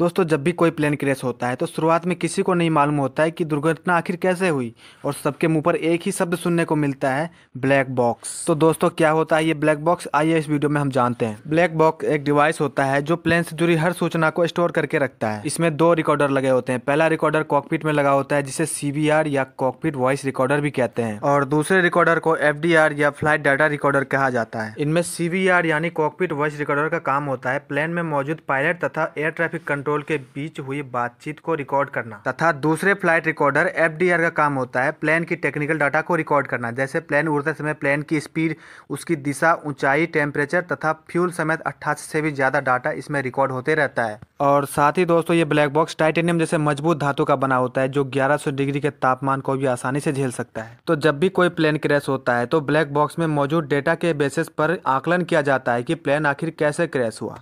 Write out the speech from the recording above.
दोस्तों जब भी कोई प्लेन क्रैश होता है तो शुरुआत में किसी को नहीं मालूम होता है कि दुर्घटना आखिर कैसे हुई और सबके मुंह पर एक ही शब्द सुनने को मिलता है ब्लैक बॉक्स तो दोस्तों क्या होता है ये ब्लैक बॉक्स आइए इस वीडियो में हम जानते हैं ब्लैक बॉक्स एक डिवाइस होता है जो प्लेन से जुड़ी हर सूचना को स्टोर करके रखता है इसमें दो रिकॉर्डर लगे होते हैं पहला रिकॉर्डर कॉकपिट में लगा होता है जिसे सी या कॉकपिट वॉइस रिकॉर्डर भी कहते हैं और दूसरे रिकॉर्डर को एफ या फ्लाइट डाटा रिकॉर्डर कहा जाता है इनमें सीवीआर यानी कॉकपिट वॉइस रिकॉर्डर का काम होता है प्लेन में मौजूद पायलट तथा एयर ट्रैफिक कंट्रोल कंट्रोल के बीच हुई बातचीत को रिकॉर्ड करना तथा दूसरे फ्लाइट रिकॉर्डर एफ का काम होता है प्लेन की टेक्निकल डाटा को रिकॉर्ड करना जैसे प्लेन उड़ते समय प्लेन की स्पीड उसकी दिशा ऊंचाई टेम्परेचर तथा फ्यूल समेत अट्ठासी से भी ज़्यादा डाटा इसमें रिकॉर्ड होते रहता है और साथ ही दोस्तों ये ब्लैक बॉक्स टाइटेनियम जैसे मजबूत धातु का बना होता है जो 1100 डिग्री के तापमान को भी आसानी से झेल सकता है तो जब भी कोई प्लेन क्रैश होता है तो ब्लैक बॉक्स में मौजूद डेटा के बेसिस पर आकलन किया जाता है कि प्लेन आखिर कैसे क्रैश हुआ